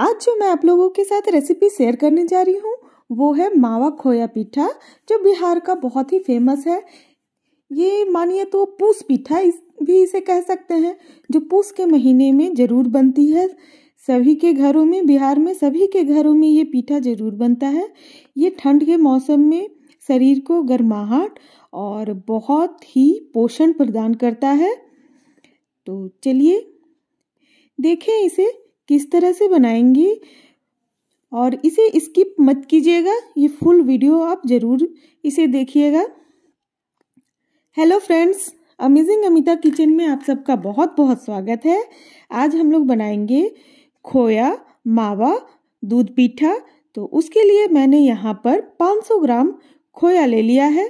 आज जो मैं आप लोगों के साथ रेसिपी शेयर करने जा रही हूँ वो है मावा खोया पीठा जो बिहार का बहुत ही फेमस है ये मानिए तो पूस पीठा इस भी इसे कह सकते हैं जो पूस के महीने में ज़रूर बनती है सभी के घरों में बिहार में सभी के घरों में ये पीठा ज़रूर बनता है ये ठंड के मौसम में शरीर को गर्माहट और बहुत ही पोषण प्रदान करता है तो चलिए देखें इसे किस तरह से बनाएंगे और इसे स्किप मत कीजिएगा ये फुल वीडियो आप ज़रूर इसे देखिएगा hello friends amazing Amita kitchen में आप सबका बहुत बहुत स्वागत है आज हम लोग बनाएंगे खोया मावा दूध पीठा तो उसके लिए मैंने यहाँ पर 500 ग्राम खोया ले लिया है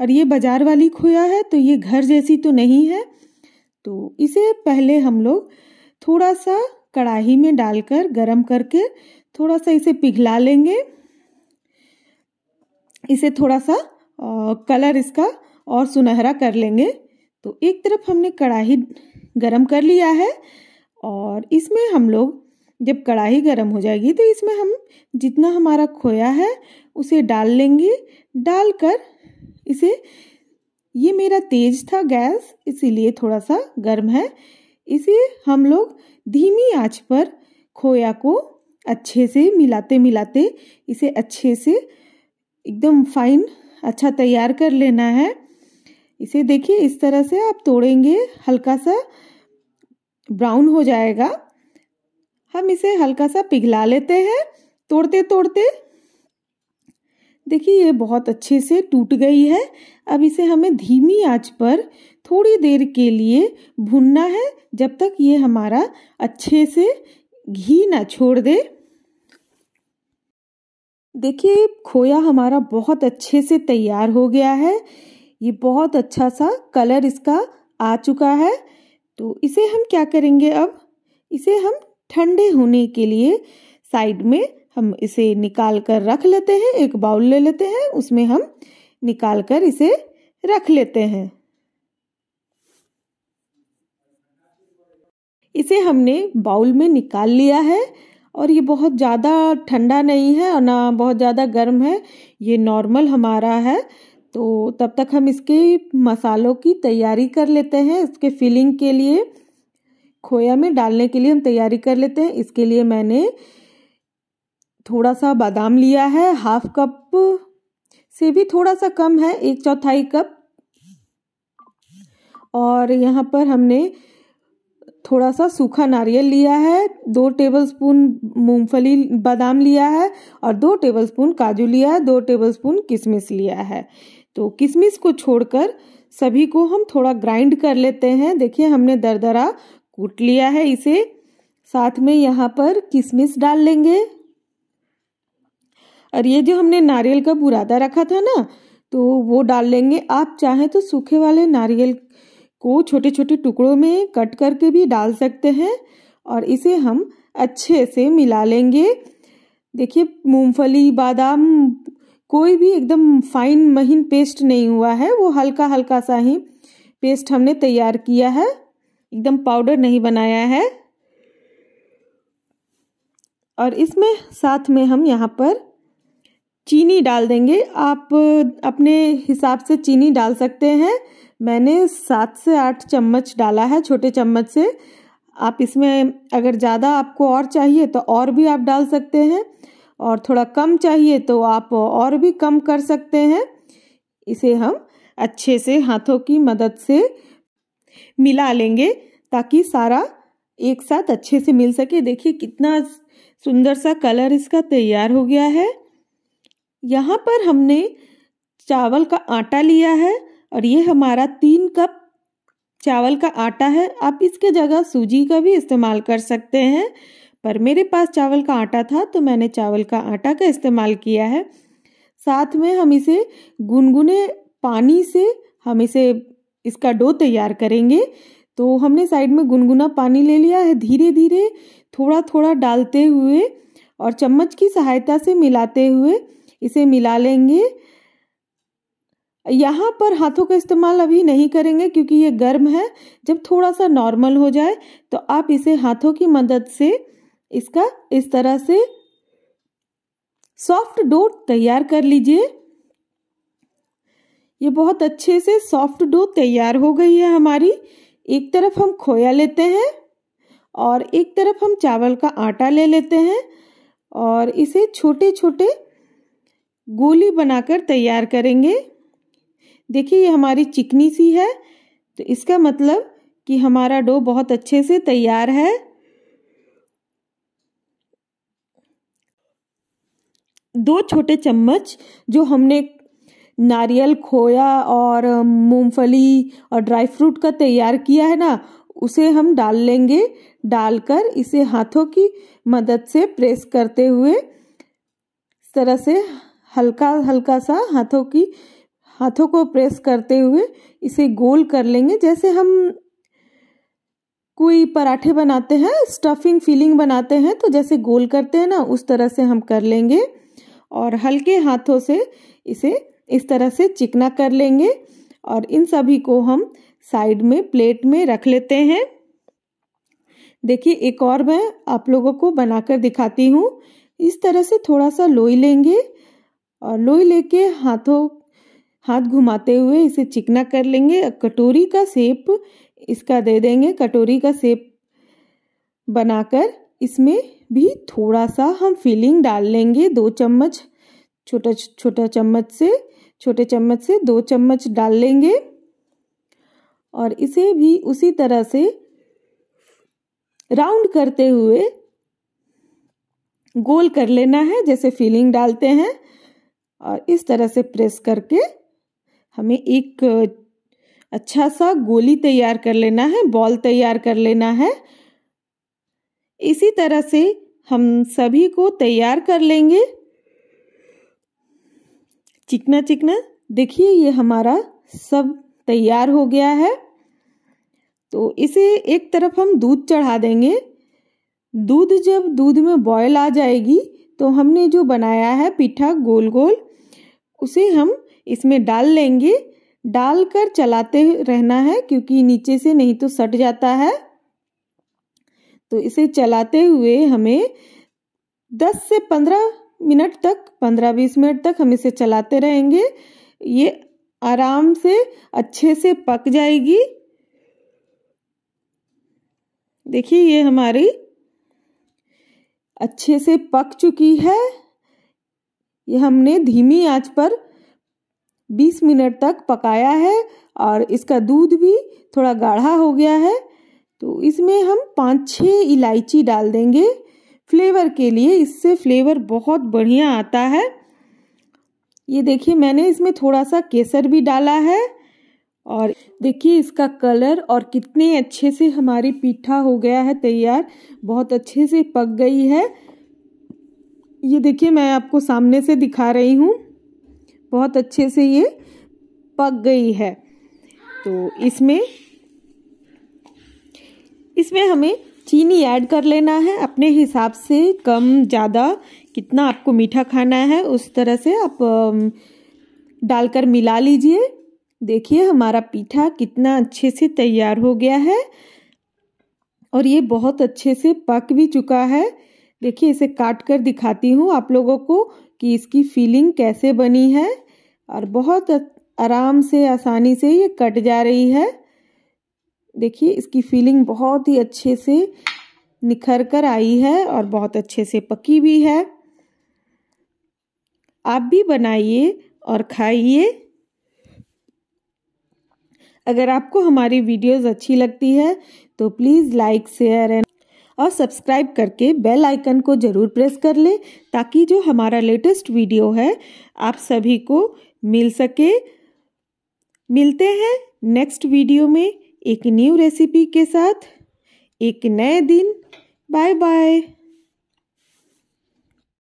और ये बाज़ार वाली खोया है तो ये घर जैसी तो नहीं है तो इसे पहले हम लोग थोड़ा सा कढ़ाई में डालकर गरम करके थोड़ा सा इसे पिघला लेंगे इसे थोड़ा सा आ, कलर इसका और सुनहरा कर लेंगे तो एक तरफ हमने कढ़ाई गरम कर लिया है और इसमें हम लोग जब कढ़ाई गरम हो जाएगी तो इसमें हम जितना हमारा खोया है उसे डाल लेंगे डालकर इसे ये मेरा तेज था गैस इसीलिए थोड़ा सा गर्म है इसे हम लोग धीमी आंच पर खोया को अच्छे से मिलाते मिलाते इसे अच्छे से एकदम फाइन अच्छा तैयार कर लेना है इसे देखिए इस तरह से आप तोड़ेंगे हल्का सा ब्राउन हो जाएगा हम इसे हल्का सा पिघला लेते हैं तोड़ते तोड़ते देखिए ये बहुत अच्छे से टूट गई है अब इसे हमें धीमी आंच पर थोड़ी देर के लिए भुनना है जब तक ये हमारा अच्छे से घी ना छोड़ दे देखिए खोया हमारा बहुत अच्छे से तैयार हो गया है ये बहुत अच्छा सा कलर इसका आ चुका है तो इसे हम क्या करेंगे अब इसे हम ठंडे होने के लिए साइड में हम इसे निकाल कर रख लेते हैं एक बाउल ले लेते हैं उसमें हम निकाल कर इसे रख लेते हैं इसे हमने बाउल में निकाल लिया है और ये बहुत ज़्यादा ठंडा नहीं है और ना बहुत ज़्यादा गर्म है ये नॉर्मल हमारा है तो तब तक हम इसके मसालों की तैयारी कर लेते हैं इसके फिलिंग के लिए खोया में डालने के लिए हम तैयारी कर लेते हैं इसके लिए मैंने थोड़ा सा बादाम लिया है हाफ कप से भी थोड़ा सा कम है एक चौथाई कप और यहाँ पर हमने थोड़ा सा सूखा नारियल लिया है दो टेबलस्पून मूंगफली बादाम लिया है और दो टेबलस्पून काजू लिया है दो टेबलस्पून किशमिश लिया है तो किशमिश को छोड़कर सभी को हम थोड़ा ग्राइंड कर लेते हैं देखिए हमने दरदरा कूट लिया है इसे साथ में यहाँ पर किशमिश डाल लेंगे और ये जो हमने नारियल का बुरादा रखा था ना तो वो डाल लेंगे आप चाहें तो सूखे वाले नारियल को छोटे छोटे टुकड़ों में कट करके भी डाल सकते हैं और इसे हम अच्छे से मिला लेंगे देखिए मूंगफली बादाम कोई भी एकदम फाइन महीन पेस्ट नहीं हुआ है वो हल्का हल्का सा ही पेस्ट हमने तैयार किया है एकदम पाउडर नहीं बनाया है और इसमें साथ में हम यहाँ पर चीनी डाल देंगे आप अपने हिसाब से चीनी डाल सकते हैं मैंने सात से आठ चम्मच डाला है छोटे चम्मच से आप इसमें अगर ज़्यादा आपको और चाहिए तो और भी आप डाल सकते हैं और थोड़ा कम चाहिए तो आप और भी कम कर सकते हैं इसे हम अच्छे से हाथों की मदद से मिला लेंगे ताकि सारा एक साथ अच्छे से मिल सके देखिए कितना सुंदर सा कलर इसका तैयार हो गया है यहाँ पर हमने चावल का आटा लिया है और ये हमारा तीन कप चावल का आटा है आप इसके जगह सूजी का भी इस्तेमाल कर सकते हैं पर मेरे पास चावल का आटा था तो मैंने चावल का आटा का इस्तेमाल किया है साथ में हम इसे गुनगुने पानी से हम इसे इसका डो तैयार करेंगे तो हमने साइड में गुनगुना पानी ले लिया है धीरे धीरे थोड़ा थोड़ा डालते हुए और चम्मच की सहायता से मिलाते हुए इसे मिला लेंगे यहाँ पर हाथों का इस्तेमाल अभी नहीं करेंगे क्योंकि ये गर्म है जब थोड़ा सा नॉर्मल हो जाए तो आप इसे हाथों की मदद से इसका इस तरह से सॉफ्ट डो तैयार कर लीजिए ये बहुत अच्छे से सॉफ्ट डो तैयार हो गई है हमारी एक तरफ हम खोया लेते हैं और एक तरफ हम चावल का आटा ले लेते हैं और इसे छोटे छोटे गोली बनाकर तैयार करेंगे देखिए ये हमारी चिकनी सी है तो इसका मतलब कि हमारा डो बहुत अच्छे से तैयार है दो छोटे चम्मच जो हमने नारियल खोया और मूंगफली और ड्राई फ्रूट का तैयार किया है ना उसे हम डाल लेंगे डालकर इसे हाथों की मदद से प्रेस करते हुए इस तरह से हल्का हल्का सा हाथों की हाथों को प्रेस करते हुए इसे गोल कर लेंगे जैसे हम कोई पराठे बनाते हैं स्टफिंग फीलिंग बनाते हैं तो जैसे गोल करते हैं ना उस तरह से हम कर लेंगे और हल्के हाथों से इसे इस तरह से चिकना कर लेंगे और इन सभी को हम साइड में प्लेट में रख लेते हैं देखिए एक और मैं आप लोगों को बनाकर दिखाती हूँ इस तरह से थोड़ा सा लोई लेंगे और लोई लेके हाथों हाथ घुमाते हुए इसे चिकना कर लेंगे कटोरी का सेप इसका दे देंगे कटोरी का सेप बनाकर इसमें भी थोड़ा सा हम फिलिंग डाल लेंगे दो चम्मच छोटा छोटा चम्मच से छोटे चम्मच से दो चम्मच डाल लेंगे और इसे भी उसी तरह से राउंड करते हुए गोल कर लेना है जैसे फिलिंग डालते हैं और इस तरह से प्रेस करके हमें एक अच्छा सा गोली तैयार कर लेना है बॉल तैयार कर लेना है इसी तरह से हम सभी को तैयार कर लेंगे चिकना चिकना देखिए ये हमारा सब तैयार हो गया है तो इसे एक तरफ हम दूध चढ़ा देंगे दूध जब दूध में बॉयल आ जाएगी तो हमने जो बनाया है पीठा गोल गोल उसे हम इसमें डाल लेंगे डाल कर चलाते रहना है क्योंकि नीचे से नहीं तो सट जाता है तो इसे चलाते हुए हमें 10 से 15 मिनट तक 15-20 मिनट तक हम इसे चलाते रहेंगे ये आराम से अच्छे से पक जाएगी देखिए ये हमारी अच्छे से पक चुकी है ये हमने धीमी आंच पर 20 मिनट तक पकाया है और इसका दूध भी थोड़ा गाढ़ा हो गया है तो इसमें हम पाँच छः इलायची डाल देंगे फ्लेवर के लिए इससे फ्लेवर बहुत बढ़िया आता है ये देखिए मैंने इसमें थोड़ा सा केसर भी डाला है और देखिए इसका कलर और कितने अच्छे से हमारी पीठा हो गया है तैयार बहुत अच्छे से पक गई है ये देखिए मैं आपको सामने से दिखा रही हूँ बहुत अच्छे से ये पक गई है तो इसमें इसमें हमें चीनी ऐड कर लेना है अपने हिसाब से कम ज़्यादा कितना आपको मीठा खाना है उस तरह से आप डालकर मिला लीजिए देखिए हमारा पीठा कितना अच्छे से तैयार हो गया है और ये बहुत अच्छे से पक भी चुका है देखिए इसे काट कर दिखाती हूँ आप लोगों को कि इसकी फीलिंग कैसे बनी है और बहुत आराम से आसानी से ये कट जा रही है देखिए इसकी फीलिंग बहुत ही अच्छे से निखर कर आई है और बहुत अच्छे से पकी भी है आप भी बनाइए और खाइए अगर आपको हमारी वीडियोस अच्छी लगती है तो प्लीज़ लाइक शेयर एंड और सब्सक्राइब करके बेल आइकन को ज़रूर प्रेस कर लें ताकि जो हमारा लेटेस्ट वीडियो है आप सभी को मिल सके मिलते हैं नेक्स्ट वीडियो में एक न्यू रेसिपी के साथ एक नए दिन बाय बाय